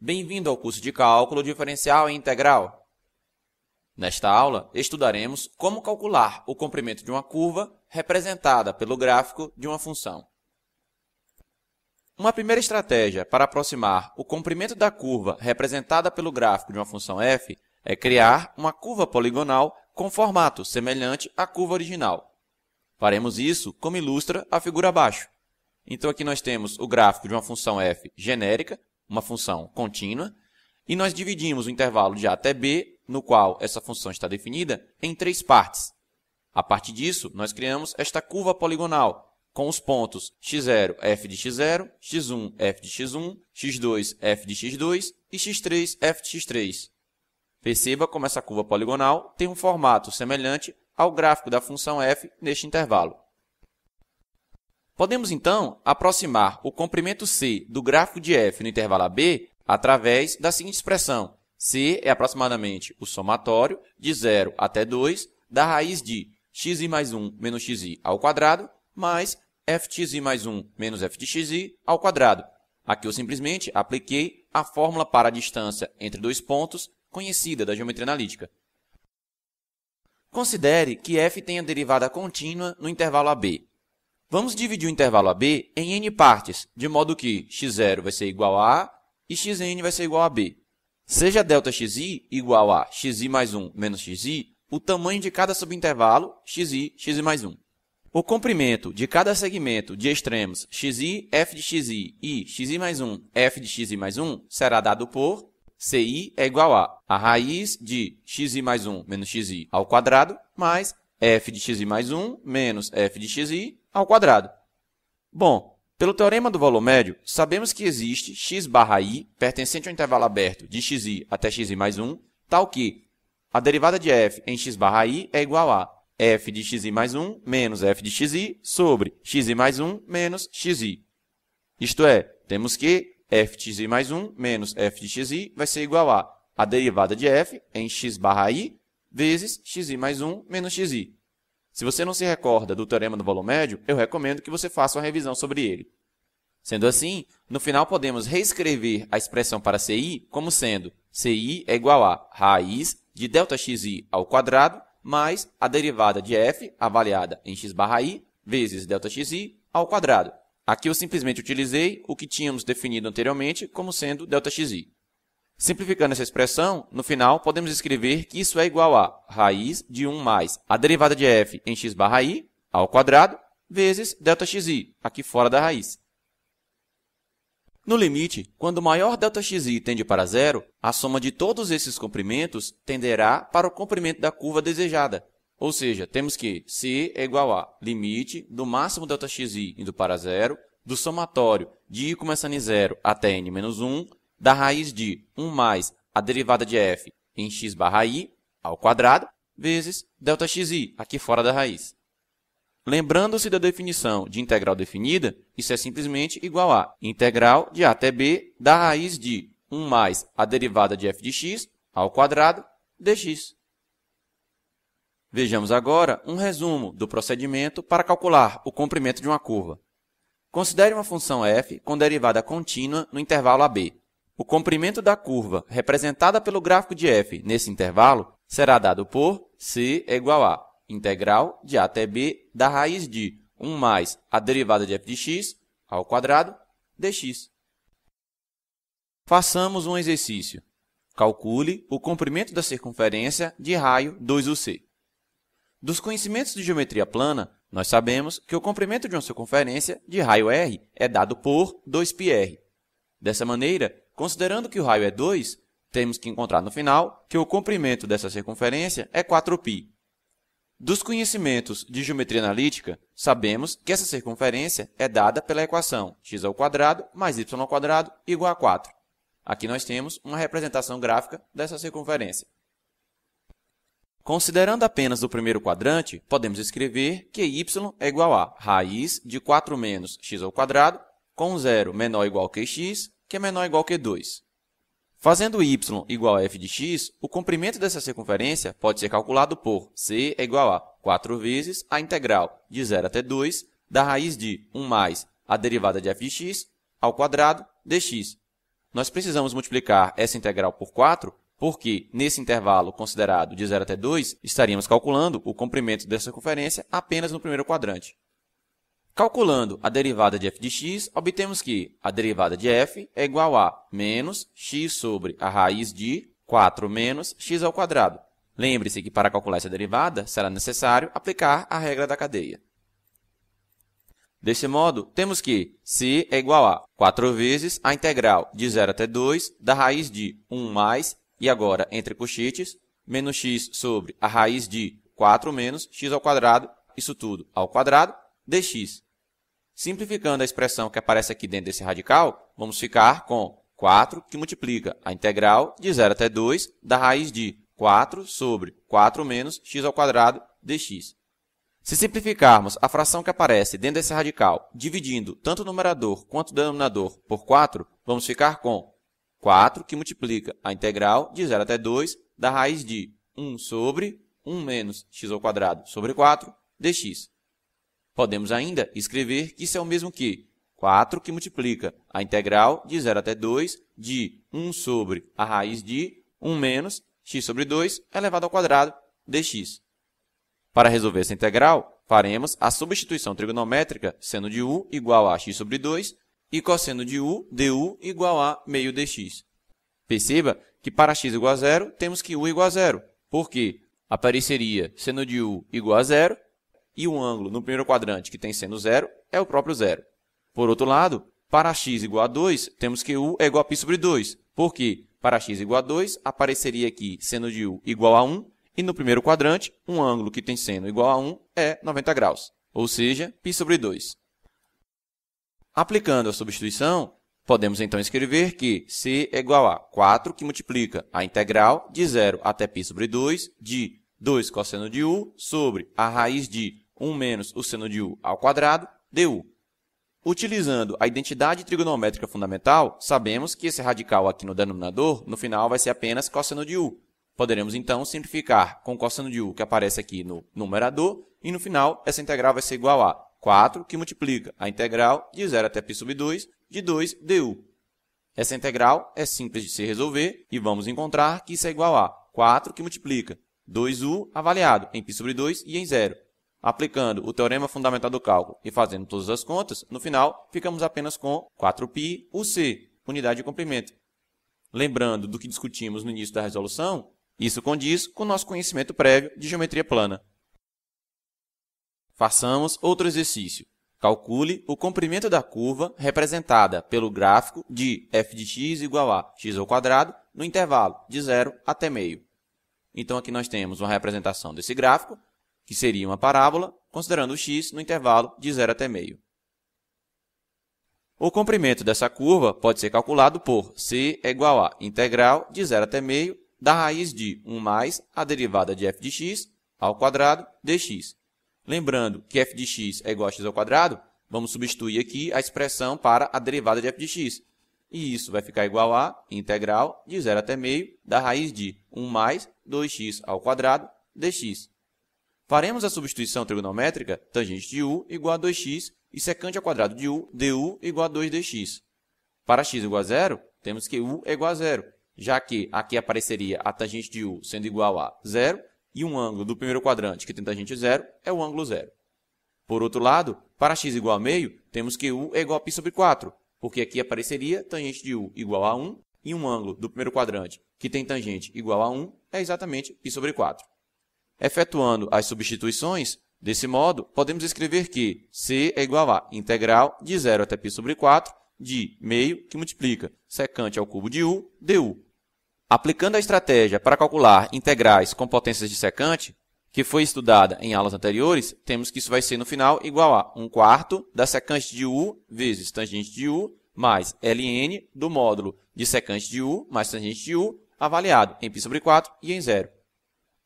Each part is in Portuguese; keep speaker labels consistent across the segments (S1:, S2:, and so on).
S1: Bem-vindo ao curso de Cálculo Diferencial e Integral. Nesta aula, estudaremos como calcular o comprimento de uma curva representada pelo gráfico de uma função. Uma primeira estratégia para aproximar o comprimento da curva representada pelo gráfico de uma função f é criar uma curva poligonal com formato semelhante à curva original. Faremos isso como ilustra a figura abaixo. Então, aqui nós temos o gráfico de uma função f genérica, uma função contínua, e nós dividimos o intervalo de A até B, no qual essa função está definida, em três partes. A partir disso, nós criamos esta curva poligonal, com os pontos x0, f de x0, x1, f de x1, x2, f de x2 e x3, f de x3. Perceba como essa curva poligonal tem um formato semelhante ao gráfico da função f neste intervalo. Podemos então aproximar o comprimento C do gráfico de f no intervalo AB através da seguinte expressão: C é aproximadamente o somatório de 0 até 2 da raiz de xi mais 1 menos xi ao quadrado mais fxi mais 1 menos f de xi ao quadrado. Aqui eu simplesmente apliquei a fórmula para a distância entre dois pontos conhecida da geometria analítica. Considere que f tenha derivada contínua no intervalo AB. Vamos dividir o intervalo AB em n partes, de modo que x0 vai ser igual a A e xn vai ser igual a B. Seja Δxi igual a xi mais 1 menos xi, o tamanho de cada subintervalo, xi, xi mais 1. O comprimento de cada segmento de extremos xi, f de xi e xi mais 1, f de xi mais 1 será dado por ci é igual a a raiz de xi mais 1 menos xi ao quadrado mais f de xi mais 1 menos f de xi ao quadrado. Bom, pelo teorema do valor médio, sabemos que existe x barra i pertencente ao intervalo aberto de xi até xi mais 1, tal que a derivada de f em x barra i é igual a f de xi mais 1 menos f de xi sobre xi mais 1 menos xi. Isto é, temos que f de xi mais 1 menos f de xi vai ser igual a a derivada de f em x barra i vezes xi mais 1 menos xi. Se você não se recorda do teorema do valor médio, eu recomendo que você faça uma revisão sobre ele. Sendo assim, no final podemos reescrever a expressão para ci como sendo ci é igual a raiz de ΔxI ao quadrado mais a derivada de f, avaliada em x barra i, vezes ΔxI ao quadrado. Aqui eu simplesmente utilizei o que tínhamos definido anteriormente como sendo ΔxI. Simplificando essa expressão, no final podemos escrever que isso é igual a raiz de 1 mais a derivada de f em x barra i ao quadrado vezes ΔxI, aqui fora da raiz. No limite, quando o maior ΔxI tende para zero, a soma de todos esses comprimentos tenderá para o comprimento da curva desejada. Ou seja, temos que C é igual a limite do máximo ΔxI indo para zero, do somatório de i começando em zero até n-1, da raiz de 1 mais a derivada de f em x barra i ao quadrado, vezes delta xi aqui fora da raiz. Lembrando-se da definição de integral definida, isso é simplesmente igual a integral de a até b da raiz de 1 mais a derivada de f de x ao quadrado dx. Vejamos agora um resumo do procedimento para calcular o comprimento de uma curva. Considere uma função f com derivada contínua no intervalo a b. O comprimento da curva, representada pelo gráfico de f nesse intervalo, será dado por c é igual a integral de a até b da raiz de 1 mais a derivada de f de x ao quadrado dx. Façamos um exercício. Calcule o comprimento da circunferência de raio 2uc. Dos conhecimentos de geometria plana, nós sabemos que o comprimento de uma circunferência de raio r é dado por 2πr. Dessa maneira, Considerando que o raio é 2, temos que encontrar no final que o comprimento dessa circunferência é 4π. Dos conhecimentos de geometria analítica, sabemos que essa circunferência é dada pela equação x² mais y² igual a 4. Aqui nós temos uma representação gráfica dessa circunferência. Considerando apenas o primeiro quadrante, podemos escrever que y é igual a raiz de 4 menos x ao quadrado, com 0 menor ou igual que x, que é menor ou igual que 2. Fazendo y igual a f de x, o comprimento dessa circunferência pode ser calculado por c é igual a 4 vezes a integral de 0 até 2 da raiz de 1 mais a derivada de f de x ao quadrado dx. Nós precisamos multiplicar essa integral por 4 porque, nesse intervalo considerado de 0 até 2, estaríamos calculando o comprimento dessa circunferência apenas no primeiro quadrante. Calculando a derivada de f de x, obtemos que a derivada de f é igual a menos x sobre a raiz de 4 menos x ao quadrado. Lembre-se que para calcular essa derivada, será necessário aplicar a regra da cadeia. Desse modo, temos que c é igual a 4 vezes a integral de 0 até 2 da raiz de 1 mais, e agora entre cochetes, menos x sobre a raiz de 4 menos x ao quadrado, isso tudo ao quadrado, dx. Simplificando a expressão que aparece aqui dentro desse radical, vamos ficar com 4 que multiplica a integral de 0 até 2 da raiz de 4 sobre 4 menos x ao quadrado dx. Se simplificarmos a fração que aparece dentro desse radical, dividindo tanto o numerador quanto o denominador por 4, vamos ficar com 4 que multiplica a integral de 0 até 2 da raiz de 1 sobre 1 menos x ao quadrado sobre 4 dx. Podemos ainda escrever que isso é o mesmo que 4 que multiplica a integral de 0 até 2 de 1 sobre a raiz de 1 menos x sobre 2 elevado é ao quadrado dx. Para resolver essa integral, faremos a substituição trigonométrica seno de u igual a x sobre 2 e cosseno de u du igual a meio dx. Perceba que para x igual a zero, temos que u igual a zero, porque apareceria seno de u igual a zero e o ângulo no primeiro quadrante, que tem seno zero, é o próprio zero. Por outro lado, para x igual a 2, temos que u é igual a π sobre 2. Por quê? Para x igual a 2, apareceria aqui seno de u igual a 1, e no primeiro quadrante, um ângulo que tem seno igual a 1 é 90 graus, ou seja, π sobre 2. Aplicando a substituição, podemos então escrever que c é igual a 4, que multiplica a integral de zero até π sobre 2, de 2 cosseno de u, sobre a raiz de 1 menos o seno de u ao quadrado du. Utilizando a identidade trigonométrica fundamental, sabemos que esse radical aqui no denominador, no final, vai ser apenas cosseno de u. Poderemos, então, simplificar com cosseno de u, que aparece aqui no numerador, e no final, essa integral vai ser igual a 4, que multiplica a integral de 0 até π sub 2, de 2 du. Essa integral é simples de se resolver, e vamos encontrar que isso é igual a 4, que multiplica 2u avaliado em π sobre 2 e em zero Aplicando o teorema fundamental do cálculo e fazendo todas as contas, no final ficamos apenas com 4π, c, unidade de comprimento. Lembrando do que discutimos no início da resolução, isso condiz com o nosso conhecimento prévio de geometria plana. Façamos outro exercício. Calcule o comprimento da curva representada pelo gráfico de f de x igual a x ao quadrado no intervalo de zero até meio. Então aqui nós temos uma representação desse gráfico que seria uma parábola, considerando o x no intervalo de 0 até meio. O comprimento dessa curva pode ser calculado por c é igual a integral de 0 até meio da raiz de 1 mais a derivada de f de x ao quadrado dx. Lembrando que f de x é igual a x ao quadrado, vamos substituir aqui a expressão para a derivada de f de x. E isso vai ficar igual a integral de 0 até meio da raiz de 1 mais 2x ao quadrado dx. Faremos a substituição trigonométrica tangente de u igual a 2x e secante ao quadrado de u, du igual a 2dx. Para x igual a zero, temos que u é igual a zero, já que aqui apareceria a tangente de u sendo igual a zero, e um ângulo do primeiro quadrante que tem tangente zero é o ângulo zero. Por outro lado, para x igual a meio, temos que u é igual a π sobre 4, porque aqui apareceria tangente de u igual a 1, e um ângulo do primeiro quadrante que tem tangente igual a 1 é exatamente π sobre 4. Efetuando as substituições, desse modo, podemos escrever que C é igual a integral de 0 até π sobre 4 de meio que multiplica secante ao cubo de U, du. Aplicando a estratégia para calcular integrais com potências de secante, que foi estudada em aulas anteriores, temos que isso vai ser no final igual a 1 quarto da secante de U vezes tangente de U mais ln do módulo de secante de U mais tangente de U avaliado em π sobre 4 e em zero.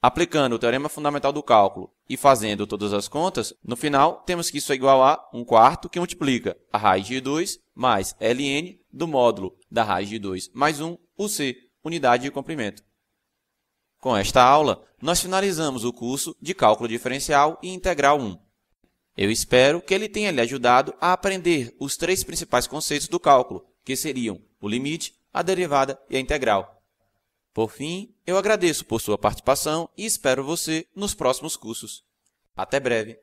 S1: Aplicando o teorema fundamental do cálculo e fazendo todas as contas, no final temos que isso é igual a 1 quarto que multiplica a raiz de 2 mais ln do módulo da raiz de 2 mais 1, o c, unidade de comprimento. Com esta aula, nós finalizamos o curso de Cálculo Diferencial e Integral 1. Eu espero que ele tenha lhe ajudado a aprender os três principais conceitos do cálculo, que seriam o limite, a derivada e a integral. Por fim, eu agradeço por sua participação e espero você nos próximos cursos. Até breve!